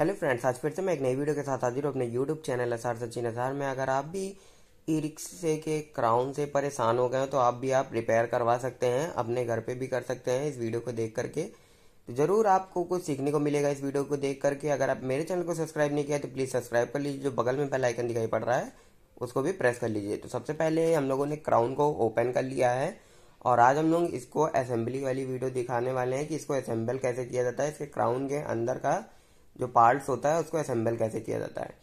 hello friends आज फिर से मैं एक नई वीडियो के साथ हाजिर हूँ अपने यूट्यूब चैनल असार सचिन असार में अगर आप भी ई रिक्शे के क्राउन से परेशान हो गए हो तो आप भी आप रिपेयर करवा सकते हैं अपने घर पे भी कर सकते हैं इस वीडियो को देख करके तो ज़रूर आपको कुछ सीखने को मिलेगा इस वीडियो को देख करके अगर आप मेरे चैनल को सब्सक्राइब नहीं किया तो प्लीज़ सब्सक्राइब कर लीजिए जो बगल में पहला आइकन दिखाई पड़ रहा है उसको भी प्रेस कर लीजिए तो सबसे पहले हम लोगों ने क्राउन को ओपन कर लिया है और आज हम लोग इसको असेंबली वाली वीडियो दिखाने वाले हैं कि इसको असेंबल कैसे किया जाता है इसके क्राउन के अंदर का जो पार्ट्स होता है उसको असेंबल कैसे किया जाता है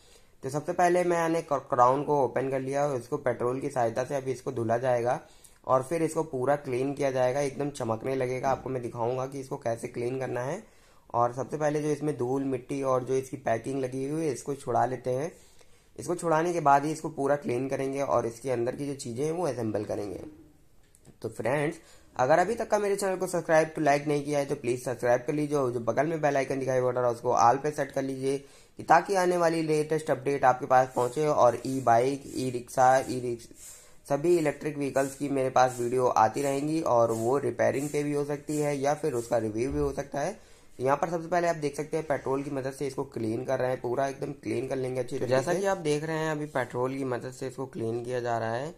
तो सबसे पहले मैंने क्राउन को ओपन कर लिया और इसको पेट्रोल की सहायता से अभी इसको धुला जाएगा और फिर इसको पूरा क्लीन किया जाएगा एकदम चमकने लगेगा आपको मैं दिखाऊंगा कि इसको कैसे क्लीन करना है और सबसे पहले जो इसमें धूल मिट्टी और जो इसकी पैकिंग लगी हुई है इसको छुड़ा लेते हैं इसको छुड़ाने के बाद ही इसको पूरा क्लीन करेंगे और इसके अंदर की जो चीज़ें हैं वो असेंबल करेंगे तो फ्रेंड्स अगर अभी तक का मेरे चैनल को सब्सक्राइब टू तो लाइक नहीं किया है तो प्लीज़ सब्सक्राइब कर लीजिए और जो बगल में बेल आइकन दिखाई पड़ रहा है उसको ऑल पे सेट कर लीजिए कि ताकि आने वाली लेटेस्ट अपडेट आपके पास पहुंचे और ई बाइक ई रिक्शा ई रिक्स सभी इलेक्ट्रिक व्हीकल्स की मेरे पास वीडियो आती रहेंगी और वो रिपेयरिंग पे भी हो सकती है या फिर उसका रिव्यू भी हो सकता है यहाँ पर सबसे पहले आप देख सकते हैं पेट्रोल की मदद से इसको क्लीन कर रहे हैं पूरा एकदम क्लीन कर लेंगे अच्छी तो जैसा कि आप देख रहे हैं अभी पेट्रोल की मदद से इसको क्लीन किया जा रहा है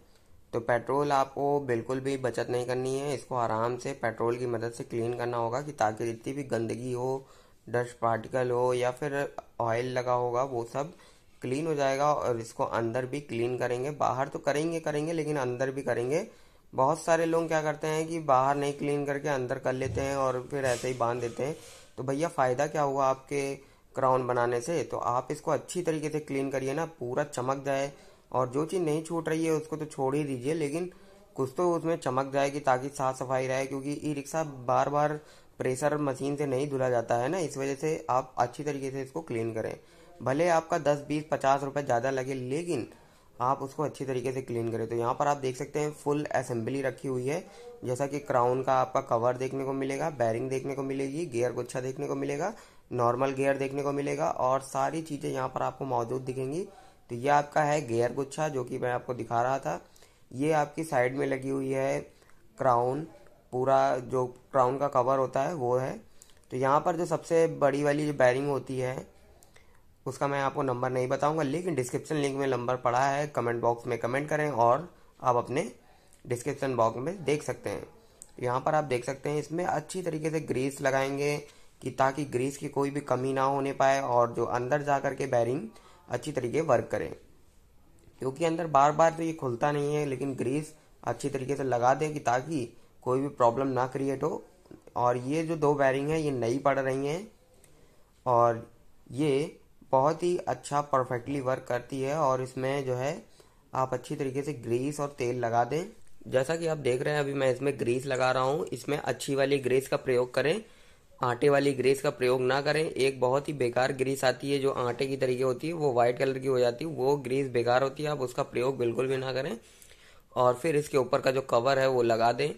तो पेट्रोल आपको बिल्कुल भी बचत नहीं करनी है इसको आराम से पेट्रोल की मदद से क्लीन करना होगा कि ताकि जितनी भी गंदगी हो डस्ट पार्टिकल हो या फिर ऑयल लगा होगा वो सब क्लीन हो जाएगा और इसको अंदर भी क्लीन करेंगे बाहर तो करेंगे करेंगे लेकिन अंदर भी करेंगे बहुत सारे लोग क्या करते हैं कि बाहर नहीं क्लीन करके अंदर कर लेते हैं और फिर ऐसे ही बांध देते हैं तो भैया फ़ायदा क्या हुआ आपके क्राउन बनाने से तो आप इसको अच्छी तरीके से क्लीन करिए ना पूरा चमक जाए और जो चीज़ नहीं छूट रही है उसको तो छोड़ ही दीजिए लेकिन कुछ तो उसमें चमक जाएगी ताकि साफ सफाई रहे क्योंकि ई रिक्शा बार बार प्रेशर मशीन से नहीं धुला जाता है ना इस वजह से आप अच्छी तरीके से इसको क्लीन करें भले आपका दस बीस पचास रुपये ज़्यादा लगे लेकिन आप उसको अच्छी तरीके से क्लीन करें तो यहाँ पर आप देख सकते हैं फुल असेंबली रखी हुई है जैसा कि क्राउन का आपका कवर देखने को मिलेगा बैरिंग देखने को मिलेगी गियर गुच्छा देखने को मिलेगा नॉर्मल गियर देखने को मिलेगा और सारी चीज़ें यहाँ पर आपको मौजूद दिखेंगी तो ये आपका है गेयर गुच्छा जो कि मैं आपको दिखा रहा था ये आपकी साइड में लगी हुई है क्राउन पूरा जो क्राउन का कवर होता है वो है तो यहाँ पर जो सबसे बड़ी वाली जो बैरिंग होती है उसका मैं आपको नंबर नहीं बताऊंगा लेकिन डिस्क्रिप्शन लिंक में नंबर पड़ा है कमेंट बॉक्स में कमेंट करें और आप अपने डिस्क्रिप्शन बॉक्स में देख सकते हैं तो यहाँ पर आप देख सकते हैं इसमें अच्छी तरीके से ग्रीस लगाएंगे कि ताकि ग्रीस की कोई भी कमी ना होने पाए और जो अंदर जा के बैरिंग अच्छी तरीके वर्क करें क्योंकि अंदर बार बार तो ये खुलता नहीं है लेकिन ग्रीस अच्छी तरीके से लगा दें कि ताकि कोई भी प्रॉब्लम ना क्रिएट हो और ये जो दो बैरिंग है ये नई पड़ रही हैं और ये बहुत ही अच्छा परफेक्टली वर्क करती है और इसमें जो है आप अच्छी तरीके से ग्रीस और तेल लगा दें जैसा कि आप देख रहे हैं अभी मैं इसमें ग्रीस लगा रहा हूँ इसमें अच्छी वाली ग्रीस का प्रयोग करें आटे वाली ग्रीस का प्रयोग ना करें एक बहुत ही बेकार ग्रीस आती है जो आटे की तरीके होती है वो व्हाइट कलर की हो जाती है वो ग्रीस बेकार होती है आप उसका प्रयोग बिल्कुल भी ना करें और फिर इसके ऊपर का जो कवर है वो लगा दें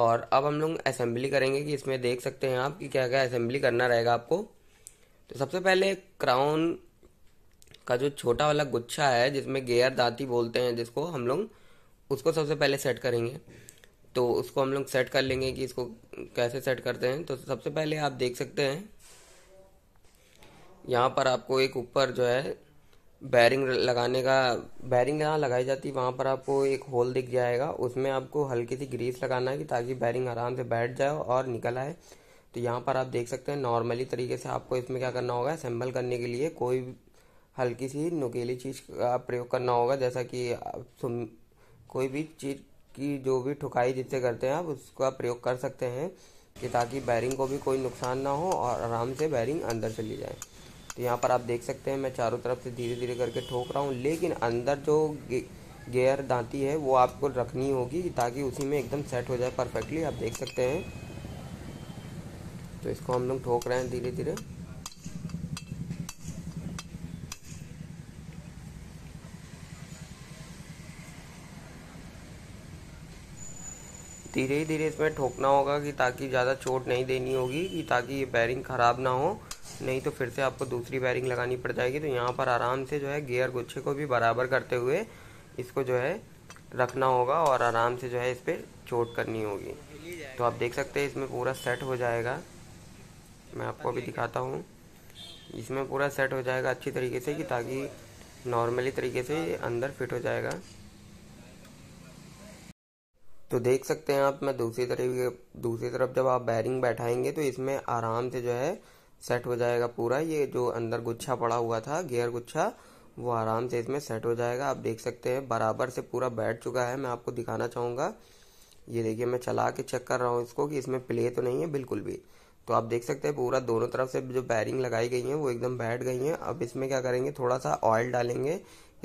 और अब हम लोग असेंबली करेंगे कि इसमें देख सकते हैं आप कि क्या क्या असेंबली करना रहेगा आपको तो सबसे पहले क्राउन का जो छोटा वाला गुच्छा है जिसमें गेयर दाती बोलते हैं जिसको हम लोग उसको सबसे पहले सेट करेंगे तो उसको हम लोग सेट कर लेंगे कि इसको कैसे सेट करते हैं तो सबसे पहले आप देख सकते हैं यहाँ पर आपको एक ऊपर जो है बैरिंग लगाने का बैरिंग जहाँ लगाई जाती है वहाँ पर आपको एक होल दिख जाएगा उसमें आपको हल्की सी ग्रीस लगाना है कि ताकि बैरिंग आराम से बैठ जाए और निकल आए तो यहाँ पर आप देख सकते हैं नॉर्मली तरीके से आपको इसमें क्या करना होगा असेंबल करने के लिए कोई हल्की सी नुकीली चीज़ का प्रयोग करना होगा जैसा कि कोई भी चीज़ की जो भी ठुकाई जिससे करते हैं आप उसका प्रयोग कर सकते हैं कि ताकि बैरिंग को भी कोई नुकसान ना हो और आराम से बैरिंग अंदर चली जाए तो यहाँ पर आप देख सकते हैं मैं चारों तरफ से धीरे धीरे करके ठोक रहा हूँ लेकिन अंदर जो गेयर दांती है वो आपको रखनी होगी ताकि उसी में एकदम सेट हो जाए परफेक्टली आप देख सकते हैं तो इसको हम लोग ठोक रहे हैं धीरे धीरे धीरे ही धीरे इसमें ठोकना होगा कि ताकि ज़्यादा चोट नहीं देनी होगी कि ताकि ये बैरिंग ख़राब ना हो नहीं तो फिर से आपको दूसरी बैरिंग लगानी पड़ जाएगी तो यहाँ पर आराम से जो है गियर गुच्छे को भी बराबर करते हुए इसको जो है रखना होगा और आराम से जो है इस पर चोट करनी होगी तो आप देख सकते हैं इसमें पूरा सेट हो जाएगा मैं आपको अभी दिखाता हूँ इसमें पूरा सेट हो जाएगा अच्छी तरीके से कि ताकि नॉर्मली तरीके से अंदर फिट हो जाएगा तो देख सकते हैं आप मैं दूसरी तरफ दूसरी तरफ जब आप बैरिंग बैठाएंगे तो इसमें आराम से जो है सेट हो जाएगा पूरा ये जो अंदर गुच्छा पड़ा हुआ था गियर गुच्छा वो आराम से इसमें सेट हो जाएगा आप देख सकते हैं बराबर से पूरा बैठ चुका है मैं आपको दिखाना चाहूंगा ये देखिए मैं चला के चेक कर रहा हूँ इसको कि इसमें प्ले तो नहीं है बिल्कुल भी तो आप देख सकते हैं पूरा दोनों तरफ से जो बैरिंग लगाई गई है वो एकदम बैठ गई है अब इसमें क्या करेंगे थोड़ा सा ऑयल डालेंगे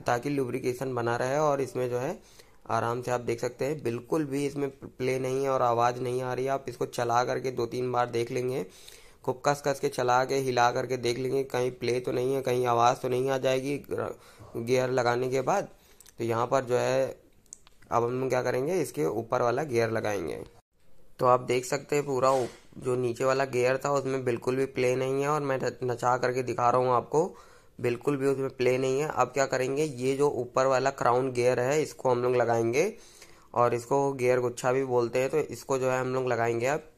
ताकि लुब्रिकेशन बना रहे और इसमें जो है आराम से आप देख सकते हैं बिल्कुल भी इसमें प्ले नहीं है और आवाज़ नहीं आ रही है आप इसको चला करके दो तीन बार देख लेंगे खूब कस कस के चला के हिला करके देख लेंगे कहीं प्ले तो नहीं है कहीं आवाज़ तो नहीं आ जाएगी गियर लगाने के बाद तो यहाँ पर जो है अब हम क्या करेंगे इसके ऊपर वाला गियर लगाएंगे तो आप देख सकते हैं पूरा जो नीचे वाला गियर था उसमें बिल्कुल भी प्ले नहीं है और मैं नचा करके दिखा रहा हूँ आपको बिल्कुल भी उसमें प्ले नहीं है अब क्या करेंगे ये जो ऊपर वाला क्राउन गेयर है इसको हम लोग लगाएंगे और इसको गेयर गुच्छा भी बोलते हैं तो इसको जो है हम लोग लगाएंगे अब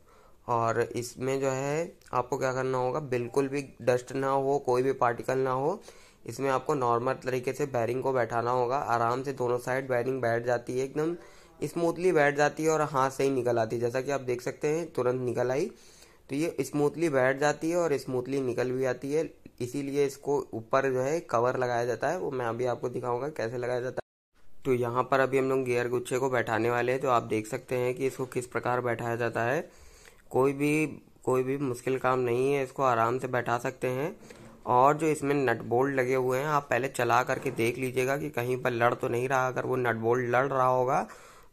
और इसमें जो है आपको क्या करना होगा बिल्कुल भी डस्ट ना हो कोई भी पार्टिकल ना हो इसमें आपको नॉर्मल तरीके से बैरिंग को बैठाना होगा आराम से दोनों साइड बैरिंग बैठ जाती है एकदम स्मूथली बैठ जाती है और हाथ से ही निकल आती है जैसा कि आप देख सकते हैं तुरंत निकल आई तो ये स्मूथली बैठ जाती है और स्मूथली निकल भी आती है इसीलिए इसको ऊपर जो है कवर लगाया जाता है वो मैं अभी आपको दिखाऊंगा कैसे लगाया जाता है तो यहाँ पर अभी हम लोग गियर गुच्छे को बैठाने वाले हैं तो आप देख सकते हैं कि इसको किस प्रकार बैठाया जाता है कोई भी कोई भी मुश्किल काम नहीं है इसको आराम से बैठा सकते हैं और जो इसमें नट बोल्ट लगे हुए हैं आप पहले चला करके देख लीजिएगा कि कहीं पर लड़ तो नहीं रहा अगर वो नट बोल्ट लड़ रहा होगा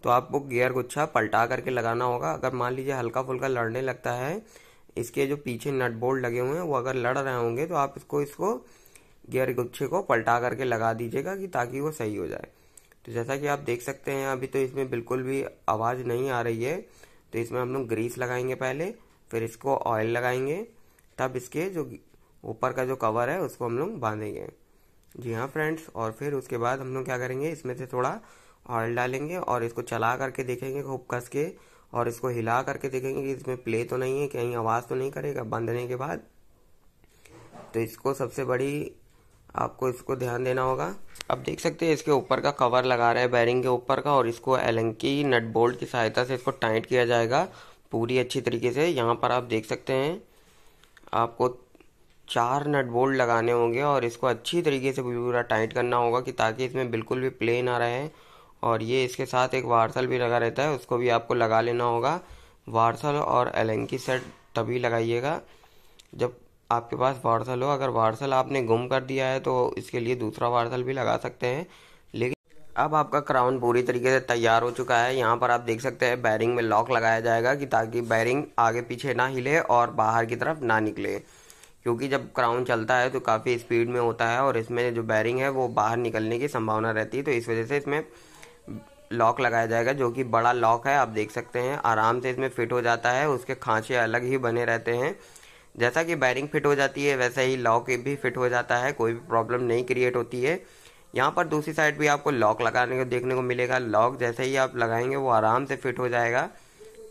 तो आपको गियर गुच्छा पलटा करके लगाना होगा अगर मान लीजिए हल्का फुल्का लड़ने लगता है इसके जो पीछे नट बोल्ट लगे हुए हैं वो अगर लड़ रहे होंगे तो आप इसको इसको गियर गुच्छे को पलटा करके लगा दीजिएगा कि ताकि वो सही हो जाए तो जैसा कि आप देख सकते हैं अभी तो इसमें बिल्कुल भी आवाज़ नहीं आ रही है तो इसमें हम लोग ग्रीस लगाएंगे पहले फिर इसको ऑयल लगाएंगे तब इसके जो ऊपर का जो कवर है उसको हम लोग बांधेंगे जी हाँ फ्रेंड्स और फिर उसके बाद हम लोग क्या करेंगे इसमें से थोड़ा ऑयल डालेंगे और इसको चला करके देखेंगे खूब कस के और इसको हिला करके देखेंगे कि इसमें प्ले तो नहीं है कहीं आवाज़ तो नहीं करेगा बंधने के बाद तो इसको सबसे बड़ी आपको इसको ध्यान देना होगा अब देख सकते हैं इसके ऊपर का कवर लगा रहे हैं बैरिंग के ऊपर का और इसको एलंकी नट बोल्ट की सहायता से इसको टाइट किया जाएगा पूरी अच्छी तरीके से यहाँ पर आप देख सकते हैं आपको चार नट बोल्ट लगाने होंगे और इसको अच्छी तरीके से पूरा टाइट करना होगा कि ताकि इसमें बिल्कुल भी प्ले ना रहे और ये इसके साथ एक वार्सल भी लगा रहता है उसको भी आपको लगा लेना होगा वार्सल और एलेंकी सेट तभी लगाइएगा जब आपके पास वार्सल हो अगर वार्सल आपने गुम कर दिया है तो इसके लिए दूसरा वार्सल भी लगा सकते हैं लेकिन अब आपका क्राउन पूरी तरीके से तैयार हो चुका है यहाँ पर आप देख सकते हैं बैरिंग में लॉक लगाया जाएगा कि ताकि बैरिंग आगे पीछे ना हिले और बाहर की तरफ ना निकले क्योंकि जब क्राउन चलता है तो काफ़ी स्पीड में होता है और इसमें जो बैरिंग है वो बाहर निकलने की संभावना रहती है तो इस वजह से इसमें लॉक लगाया जाएगा जो कि बड़ा लॉक है आप देख सकते हैं आराम से इसमें फिट हो जाता है उसके खांचे अलग ही बने रहते हैं जैसा कि बैरिंग फिट हो जाती है वैसे ही लॉक भी फिट हो जाता है कोई भी प्रॉब्लम नहीं क्रिएट होती है यहाँ पर दूसरी साइड भी आपको लॉक लगाने को देखने को मिलेगा लॉक जैसे ही आप लगाएंगे वो आराम से फिट हो जाएगा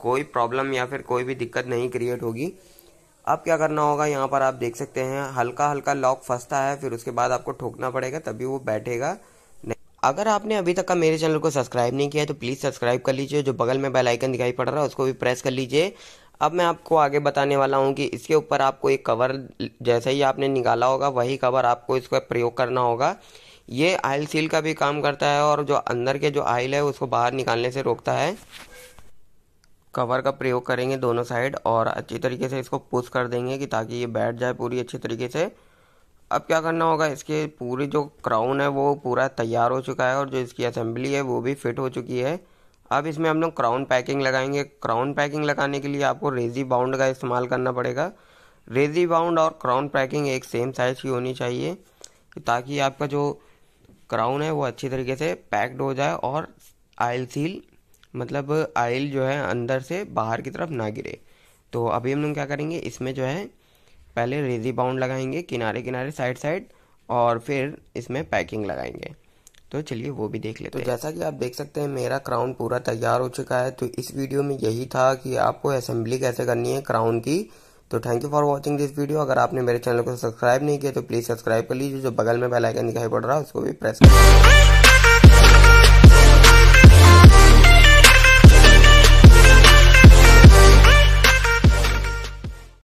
कोई प्रॉब्लम या फिर कोई भी दिक्कत नहीं क्रिएट होगी अब क्या करना होगा यहाँ पर आप देख सकते हैं हल्का हल्का लॉक फंसता है फिर उसके बाद आपको ठोकना पड़ेगा तभी वो बैठेगा अगर आपने अभी तक का मेरे चैनल को सब्सक्राइब नहीं किया है तो प्लीज़ सब्सक्राइब कर लीजिए जो बगल में बेल आइकन दिखाई पड़ रहा है उसको भी प्रेस कर लीजिए अब मैं आपको आगे बताने वाला हूँ कि इसके ऊपर आपको एक कवर जैसे ही आपने निकाला होगा वही कवर आपको इसका प्रयोग करना होगा ये आयल सील का भी काम करता है और जो अंदर के जो आयल है उसको बाहर निकालने से रोकता है कवर का प्रयोग करेंगे दोनों साइड और अच्छी तरीके से इसको पुश कर देंगे कि ताकि ये बैठ जाए पूरी अच्छी तरीके से अब क्या करना होगा इसके पूरी जो क्राउन है वो पूरा तैयार हो चुका है और जो इसकी असेंबली है वो भी फिट हो चुकी है अब इसमें हम लोग क्राउन पैकिंग लगाएंगे क्राउन पैकिंग लगाने के लिए आपको रेजी बाउंड का इस्तेमाल करना पड़ेगा रेजी बाउंड और क्राउन पैकिंग एक सेम साइज़ की होनी चाहिए ताकि आपका जो क्राउन है वो अच्छी तरीके से पैक्ड हो जाए और आयल सील मतलब आयल जो है अंदर से बाहर की तरफ ना गिरे तो अभी हम लोग क्या करेंगे इसमें जो है पहले रेजी बाउंड लगाएंगे किनारे किनारे साइड साइड और फिर इसमें पैकिंग लगाएंगे तो चलिए वो भी देख लेते तो हैं तो जैसा कि आप देख सकते हैं मेरा क्राउन पूरा तैयार हो चुका है तो इस वीडियो में यही था कि आपको असेंबली कैसे करनी है क्राउन की तो thank you for watching this video अगर आपने मेरे चैनल को सब्सक्राइब नहीं किया तो प्लीज़ सब्सक्राइब कर लीजिए जो बगल में बेल आइकन दिखाई पड़ रहा है उसको भी प्रेस कर